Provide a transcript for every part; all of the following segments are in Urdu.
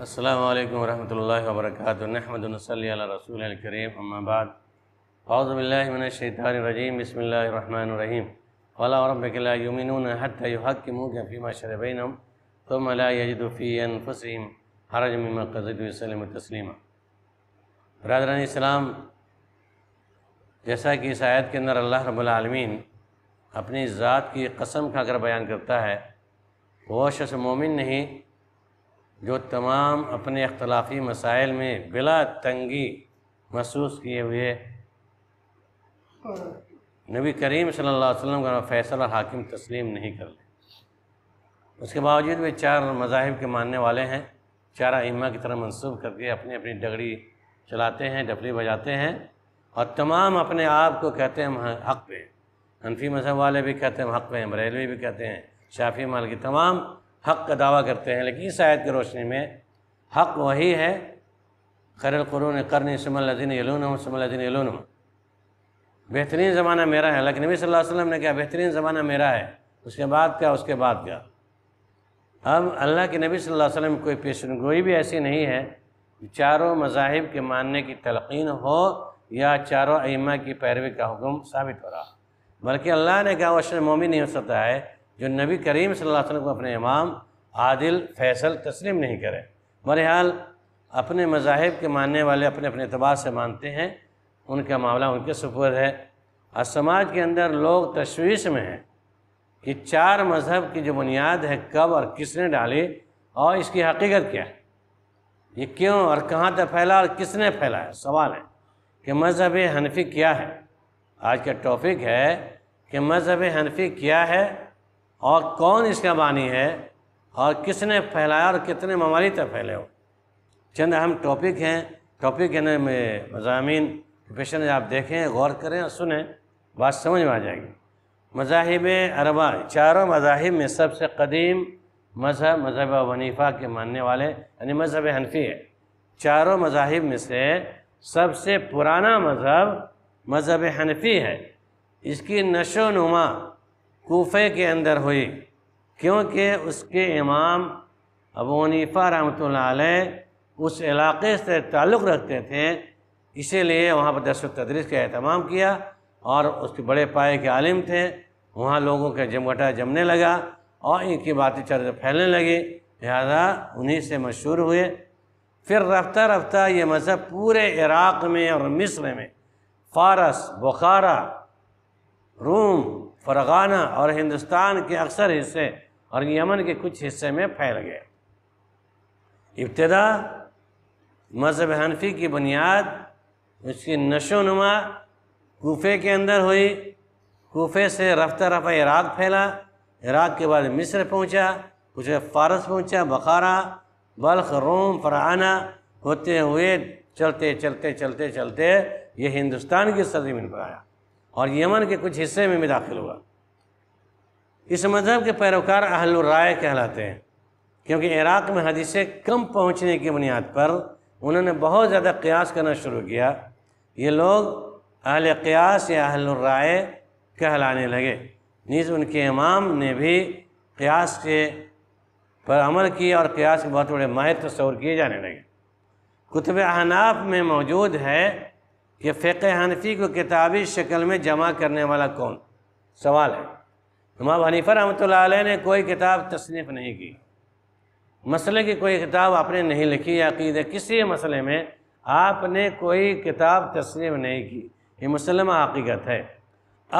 السلام علیکم ورحمۃ اللہ وبرکاتہ نحمد صلی علی رسول الکریم اما بعد اعوذ باللہ من الشیطان الرجیم بسم اللہ الرحمن الرحیم ولا ربک لا یؤمنون حتى يحكموك فيما شر بينهم ثم لا يجدوا في انفسهم حرج مما قضيت وسلم تسلیما برادران اسلام جیسا کہ اس آیت کے اندر اللہ رب العالمین اپنی ذات کی قسم کھا کر بیان کرتا ہے وہ شخص مومن نہیں جو تمام اپنے اختلافی مسائل میں بلا تنگی محسوس کیے ہوئے نبی کریم صلی اللہ علیہ وسلم کا فیصلہ حاکم تسلیم نہیں کر لے اس کے باوجود وہ چار مذاہب کے ماننے والے ہیں چار ائمہ کی طرح منسوب کر کے اپنی اپنی ڈگڑی چلاتے ہیں ڈفلی بجاتے ہیں اور تمام اپنے آپ کو کہتے ہیں ہم حق پہ حنفی مذہب والے بھی کہتے ہیں ہم حق پہ ہیں بریلوی بھی کہتے ہیں شافی مال کی تمام حق کا دعویٰ کرتے ہیں لیکن اس آیت کی روشنی میں حق وہی ہے خیر القرون کرن سم اللہ یلون سم اللہ علون بہترین زمانہ میرا ہے لیکن نبی صلی اللہ علیہ وسلم نے کیا بہترین زمانہ میرا ہے اس کے بعد کیا اس کے بعد کیا اب اللہ کے نبی صلی اللہ علیہ وسلم کوئی پیشن گوئی بھی ایسی نہیں ہے چاروں مذاہب کے ماننے کی تلقین ہو یا چاروں ائمہ کی پیروی کا حکم ثابت ہو رہا بلکہ اللہ نے کہا وہ مومن نہیں ہو سکتا ہے جو نبی کریم صلی اللہ علیہ وسلم کو اپنے امام عادل فیصل تسلیم نہیں کرے بہرحال اپنے مذاہب کے ماننے والے اپنے اپنے اعتبار سے مانتے ہیں ان کا معاملہ ان کے سپور ہے اور سماج کے اندر لوگ تشویش میں ہیں کہ چار مذہب کی جو بنیاد ہے کب اور کس نے ڈالی اور اس کی حقیقت کیا ہے یہ کیوں اور کہاں تک پھیلا اور کس نے پھیلا ہے سوال ہے کہ مذہب حنفی کیا ہے آج کا ٹاپک ہے کہ مذہب حنفی کیا ہے اور کون اس کا بانی ہے اور کس نے پھیلایا اور کتنے ممالک تک پھیلے ہو چند اہم ٹاپک ہیں ٹاپک ہیں میں مضامین پیشن آپ دیکھیں غور کریں اور سنیں بات سمجھ میں آ جائے گی مذاہب عربا چاروں مذاہب میں سب سے قدیم مذہب مذہب و کے ماننے والے یعنی مذہب حنفی ہے چاروں مذاہب میں سے سب سے پرانا مذہب مذہب حنفی ہے اس کی نشو و نما کوفے کے اندر ہوئی کیونکہ اس کے امام ابو عنیفہ رحمۃ اللہ علیہ اس علاقے سے تعلق رکھتے تھے اسی لیے وہاں پر دس و تدریس کا اہتمام کیا اور اس کے بڑے پائے کے عالم تھے وہاں لوگوں کا جمگٹا جمنے لگا اور ان کی باتیں چرچ پھیلنے لگی لہذا انہی سے مشہور ہوئے پھر رفتہ رفتہ یہ مذہب پورے عراق میں اور مصر میں فارس بخارا روم فرغانہ اور ہندوستان کے اکثر حصے اور یمن کے کچھ حصے میں پھیل گئے ابتدا مذہب حنفی کی بنیاد اس کی نشو نما کوفے کے اندر ہوئی کوفے سے رفتہ رفتہ عراق پھیلا عراق کے بعد مصر پہنچا کچھ فارس پہنچا بخارا بلخ روم فرعانہ ہوتے ہوئے چلتے چلتے چلتے چلتے یہ ہندوستان کی سرزمین پر آیا اور یمن کے کچھ حصے میں بھی داخل ہوا اس مذہب کے پیروکار اہل الرائے کہلاتے ہیں کیونکہ عراق میں حدیثیں کم پہنچنے کی بنیاد پر انہوں نے بہت زیادہ قیاس کرنا شروع کیا یہ لوگ اہل قیاس یا اہل الرائے کہلانے لگے نیز ان کے امام نے بھی قیاس کے پر عمل کیا اور قیاس کے بہت بڑے ماہر تصور کیے جانے لگے کتب احناف میں موجود ہے یہ فقہ حنفی کو کتابی شکل میں جمع کرنے والا کون سوال ہے امام حنیفہ رحمۃ اللہ علیہ نے کوئی کتاب تصنیف نہیں کی مسئلے کی کوئی کتاب آپ نے نہیں لکھی عقید ہے کسی مسئلے میں آپ نے کوئی کتاب تصنیف نہیں کی یہ مسلم حقیقت ہے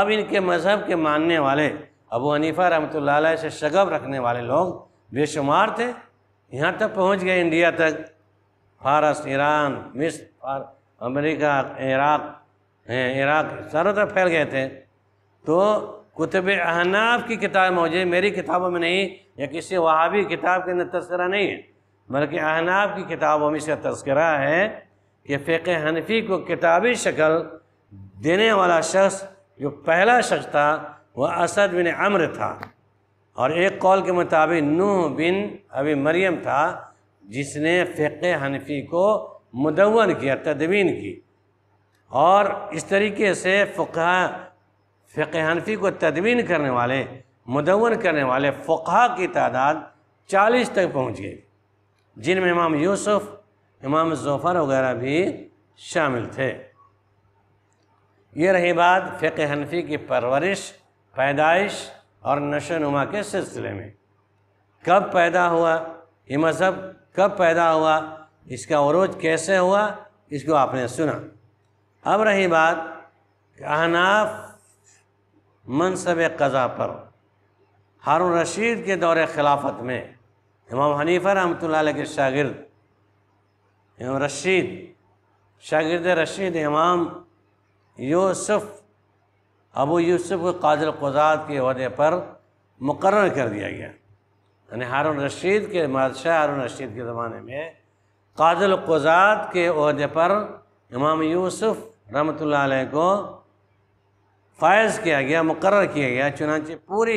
اب ان کے مذہب کے ماننے والے ابو حنیفہ رحمۃ اللہ علیہ سے شغب رکھنے والے لوگ بے شمار تھے یہاں تک پہنچ گئے انڈیا تک فارس ایران مصر امریکہ عراق ہیں عراق سارا طرف پھیل گئے تھے تو کتب احناف کی کتاب موجود میری کتابوں میں نہیں یا کسی وہابی کتاب کے اندر تذکرہ نہیں ہے بلکہ احناف کی کتابوں اس کا تذکرہ ہے کہ فقہ حنفی کو کتابی شکل دینے والا شخص جو پہلا شخص تھا وہ اسد بن امر تھا اور ایک قول کے مطابق نوح بن ابی مریم تھا جس نے فقہ حنفی کو مدون کیا تدوین کی اور اس طریقے سے فقہ فقہ حنفی کو تدوین کرنے والے مدون کرنے والے فقہ کی تعداد چالیس تک پہنچ گئی جن میں امام یوسف امام ظفر وغیرہ بھی شامل تھے یہ رہی بات فقہ حنفی کی پرورش پیدائش اور نشو نما کے سلسلے میں کب پیدا ہوا یہ مذہب کب پیدا ہوا اس کا عروج کیسے ہوا اس کو آپ نے سنا اب رہی بات کہ احناف منصب قضا پر ہارون رشید کے دور خلافت میں امام حنیفہ رحمۃ اللہ علیہ کے شاگرد امام رشید شاگرد رشید امام یوسف ابو یوسف کو قاضل قزاد کے عہدے پر مقرر کر دیا گیا یعنی ہارون رشید کے بادشاہ ہارون رشید کے زمانے میں قادل القزاد کے عہدے پر امام یوسف رحمۃ اللہ علیہ کو فائز کیا گیا مقرر کیا گیا چنانچہ پوری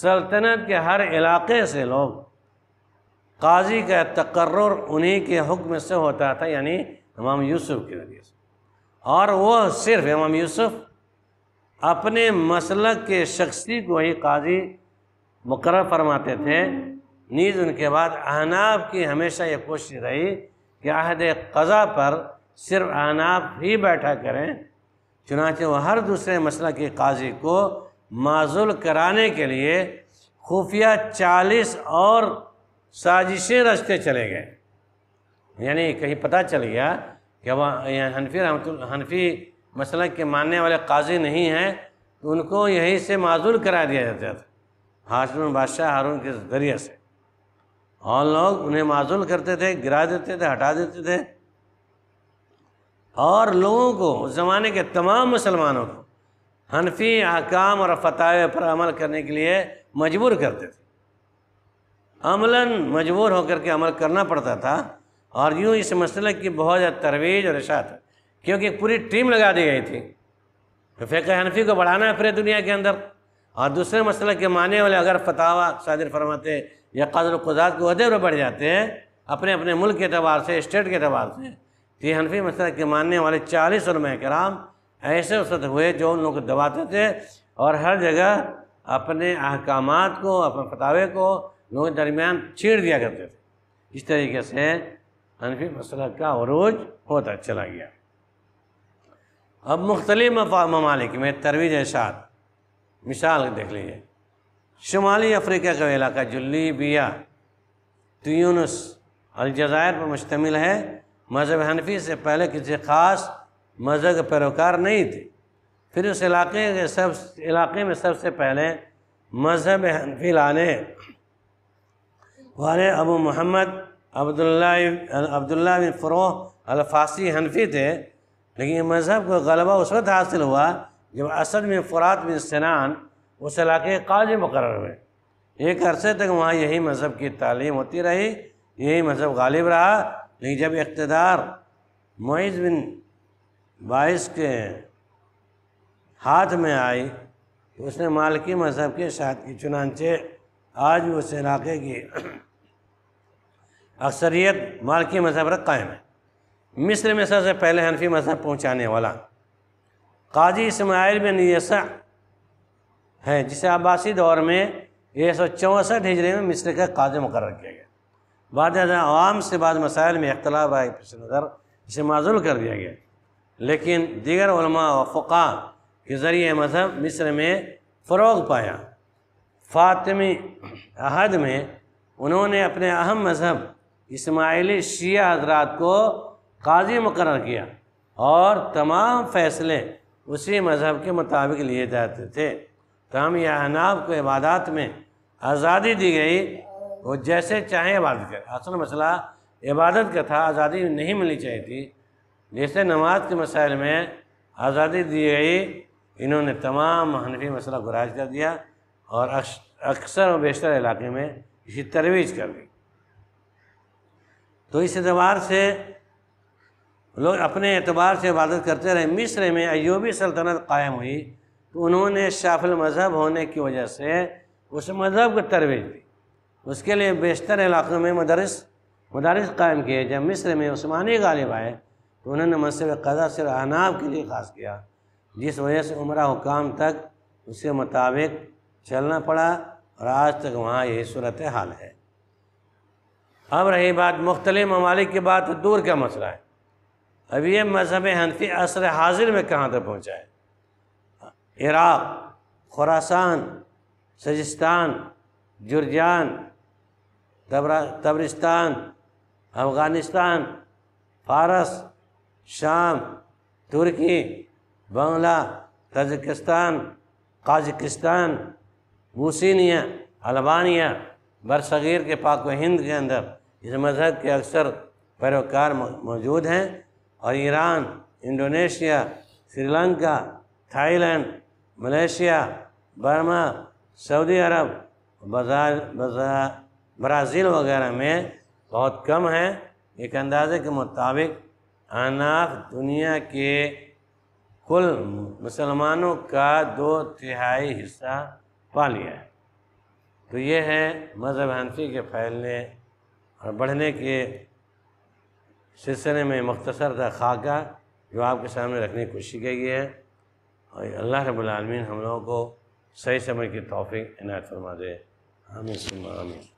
سلطنت کے ہر علاقے سے لوگ قاضی کا تقرر انہی کے حکم سے ہوتا تھا یعنی امام یوسف کے ذریعے سے اور وہ صرف امام یوسف اپنے مسلک کے شخصی کو ہی قاضی مقرر فرماتے تھے نیز ان کے بعد احناف کی ہمیشہ یہ کوشش رہی کہ عہد قضا پر صرف احناف ہی بیٹھا کریں چنانچہ وہ ہر دوسرے مسئلہ کے قاضی کو معذول کرانے کے لیے خفیہ چالیس اور سازشیں رچتے چلے گئے یعنی کہیں پتہ چل گیا کہ وہ یعنی حنفی مسئلہ کے ماننے والے قاضی نہیں ہیں ان کو یہیں سے معذول کرا دیا جاتا تھا ہارون بادشاہ ہارون کے ذریعے سے اور ہاں، لوگ انہیں معذول کرتے تھے گرا دیتے تھے ہٹا دیتے تھے اور لوگوں کو اس زمانے کے تمام مسلمانوں کو حنفی احکام اور فتح پر عمل کرنے کے لیے مجبور کرتے تھے عملاً مجبور ہو کر کے عمل کرنا پڑتا تھا اور یوں اس مسئلے کی بہت زیادہ ترویج اور اشاعت ہے کیونکہ ایک پوری ٹیم لگا دی گئی تھی تو فقہ حنفی کو بڑھانا ہے پورے دنیا کے اندر اور دوسرے مسئلے کے معنی والے اگر فتح صادر فرماتے یا قدر و کے عہدے پر بڑھ جاتے ہیں اپنے اپنے ملک کے اعتبار سے اسٹیٹ کے اعتبار سے تو یہ حنفی مسئلہ کے ماننے والے چالیس علماء کرام ایسے وسط ہوئے جو ان لوگوں کو دباتے تھے اور ہر جگہ اپنے احکامات کو اپنے فتوے کو لوگوں کے درمیان چھیڑ دیا کرتے تھے اس طریقے سے حنفی مسئلہ کا عروج ہوتا چلا گیا اب مختلف ممالک میں ترویج سات مثال دیکھ لیجیے شمالی افریقہ کا علاقہ جلیبیا بیا تیونس الجزائر پر مشتمل ہے مذہب حنفی سے پہلے کسی خاص مذہب پیروکار نہیں تھے پھر اس علاقے کے سب علاقے میں سب سے پہلے مذہب حنفی لانے والے ابو محمد عبداللہ عبداللہ بن فروح الفاسی حنفی تھے لیکن مذہب کو غلبہ اس وقت حاصل ہوا جب اسد میں بن سنان اس علاقے کے قاضی مقرر ہوئے ایک عرصے تک وہاں یہی مذہب کی تعلیم ہوتی رہی یہی مذہب غالب رہا لیکن جب اقتدار معیز بن باعث کے ہاتھ میں آئی تو اس نے مالکی مذہب کے شاید کی چنانچہ آج بھی اس علاقے کی اکثریت مالکی مذہب رکھ قائم ہے مصر میں سب سے پہلے حنفی مذہب پہنچانے والا قاضی اسماعیل بن یسع ہیں جسے عباسی دور میں ایک سو چونسٹھ ہجرے میں مصر کا قاضی مقرر کیا گیا بعد عوام سے بعض مسائل میں اختلاف آئے پس نظر اسے معذول کر دیا گیا لیکن دیگر علماء و فقا کے ذریعے مذہب مصر میں فروغ پایا فاطمی عہد میں انہوں نے اپنے اہم مذہب اسماعیلی شیعہ حضرات کو قاضی مقرر کیا اور تمام فیصلے اسی مذہب کے مطابق لیے جاتے تھے یا اناف کو عبادات میں آزادی دی گئی وہ جیسے چاہیں عبادت کر اصل مسئلہ عبادت کا تھا آزادی نہیں ملنی چاہیے تھی جیسے نماز کے مسائل میں آزادی دی گئی انہوں نے تمام حنفی مسئلہ گراج کر دیا اور اکثر و بیشتر علاقے میں اسی ترویج کر دی تو اس اعتبار سے لوگ اپنے اعتبار سے عبادت کرتے رہے مصر میں ایوبی سلطنت قائم ہوئی تو انہوں نے شافل مذہب ہونے کی وجہ سے اس مذہب کو ترویج دی اس کے لیے بیشتر علاقوں میں مدرس مدارس قائم کیے جب مصر میں عثمانی غالب آئے تو انہوں نے مذہب قضا سے احناب کے لیے خاص کیا جس وجہ سے عمرہ حکام تک اس کے مطابق چلنا پڑا اور آج تک وہاں یہی صورت حال ہے اب رہی بات مختلف ممالک کی بات تو دور کا مسئلہ ہے اب یہ مذہب حنفی عصر حاضر میں کہاں تک پہنچا ہے عراق خوراسان سجستان جرجان تبرستان افغانستان فارس شام ترکی بنگلہ تجکستان قازقستان بوسینیا البانیہ برصغیر کے پاک و ہند کے اندر اس مذہب کے اکثر پیروکار موجود ہیں اور Iran Indonesia Sri Lanka Thailand Malaysia Burma سعودی عرب برازیل وغیرہ میں بہت کم ہیں ایک اندازے کے مطابق اناف دنیا کے کل مسلمانوں کا دو تہائی حصہ پا لیا ہے تو یہ ہے مذہب ہنفی کے پھیلنے اور بڑھنے کے سلسلے میں مختصر تھا خاکہ جو آپ کے سامنے رکھنے کی کوشش کی گئی ہے اور اللہ رب العالمین ہم لوگوں کو صحیح سمجھ کی توفیق عنایت فرما دے سما آمین